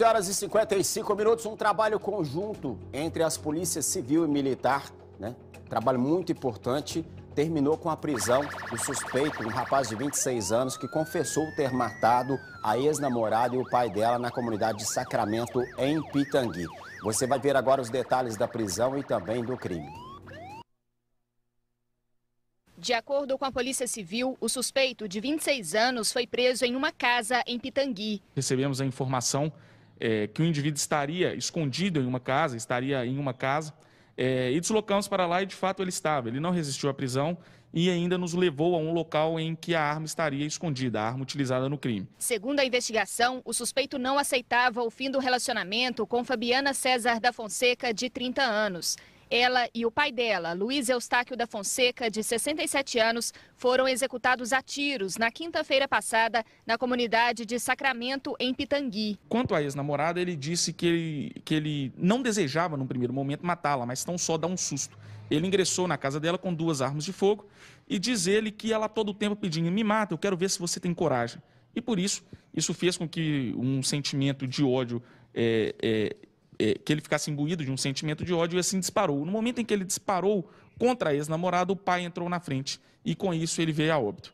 11 horas e 55 minutos, um trabalho conjunto entre as polícias civil e militar, né? Trabalho muito importante. Terminou com a prisão do suspeito, um rapaz de 26 anos, que confessou ter matado a ex-namorada e o pai dela na comunidade de Sacramento, em Pitangui. Você vai ver agora os detalhes da prisão e também do crime. De acordo com a Polícia Civil, o suspeito de 26 anos foi preso em uma casa em Pitangui. Recebemos a informação é, que o indivíduo estaria escondido em uma casa, estaria em uma casa, é, e deslocamos para lá e de fato ele estava. Ele não resistiu à prisão e ainda nos levou a um local em que a arma estaria escondida, a arma utilizada no crime. Segundo a investigação, o suspeito não aceitava o fim do relacionamento com Fabiana César da Fonseca, de 30 anos. Ela e o pai dela, Luiz Eustáquio da Fonseca, de 67 anos, foram executados a tiros na quinta-feira passada na comunidade de Sacramento, em Pitangui. Quanto à ex-namorada, ele disse que ele, que ele não desejava, num primeiro momento, matá-la, mas tão só dar um susto. Ele ingressou na casa dela com duas armas de fogo e diz ele que ela todo o tempo pedindo: me mata, eu quero ver se você tem coragem. E por isso, isso fez com que um sentimento de ódio é, é, é, que ele ficasse imbuído de um sentimento de ódio e assim disparou. No momento em que ele disparou contra a ex-namorada, o pai entrou na frente e com isso ele veio a óbito.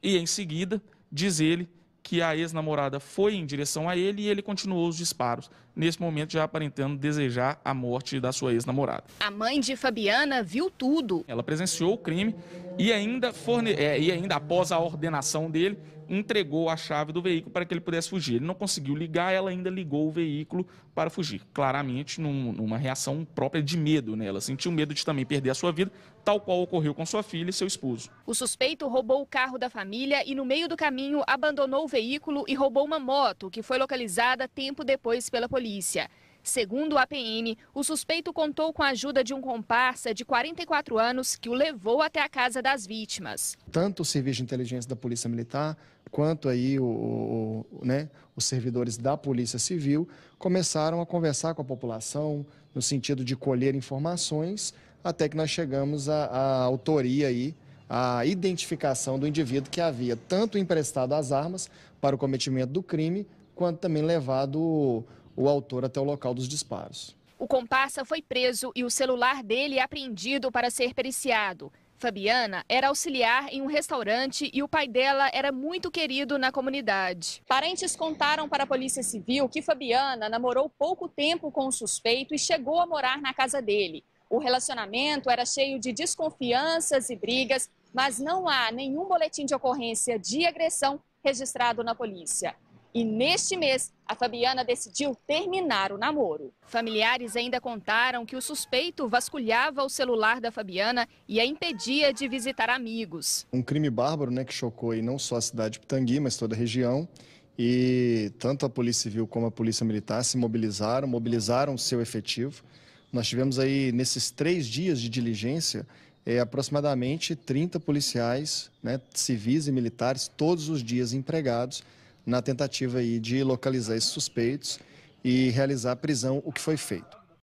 E em seguida, diz ele que a ex-namorada foi em direção a ele e ele continuou os disparos, nesse momento já aparentando desejar a morte da sua ex-namorada. A mãe de Fabiana viu tudo. Ela presenciou o crime e ainda, forne... É, e ainda após a ordenação dele, entregou a chave do veículo para que ele pudesse fugir. Ele não conseguiu ligar, ela ainda ligou o veículo para fugir. Claramente, num, numa reação própria de medo, né? Ela sentiu medo de também perder a sua vida, tal qual ocorreu com sua filha e seu esposo. O suspeito roubou o carro da família e, no meio do caminho, abandonou o veículo e roubou uma moto, que foi localizada tempo depois pela polícia. Segundo a PM, o suspeito contou com a ajuda de um comparsa de 44 anos que o levou até a casa das vítimas. Tanto o serviço de inteligência da Polícia Militar, quanto aí o, o, né, os servidores da Polícia Civil começaram a conversar com a população no sentido de colher informações, até que nós chegamos à, à autoria aí a identificação do indivíduo que havia tanto emprestado as armas para o cometimento do crime, quanto também levado o autor até o local dos disparos. O comparsa foi preso e o celular dele é apreendido para ser periciado. Fabiana era auxiliar em um restaurante e o pai dela era muito querido na comunidade. Parentes contaram para a Polícia Civil que Fabiana namorou pouco tempo com o suspeito e chegou a morar na casa dele. O relacionamento era cheio de desconfianças e brigas, mas não há nenhum boletim de ocorrência de agressão registrado na polícia. E neste mês, a Fabiana decidiu terminar o namoro. Familiares ainda contaram que o suspeito vasculhava o celular da Fabiana e a impedia de visitar amigos. Um crime bárbaro, né, que chocou aí não só a cidade de Pitangui, mas toda a região. E tanto a Polícia Civil como a Polícia Militar se mobilizaram, mobilizaram seu efetivo. Nós tivemos aí, nesses três dias de diligência, é, aproximadamente 30 policiais né, civis e militares, todos os dias empregados, na tentativa aí de localizar esses suspeitos e realizar a prisão, o que foi feito.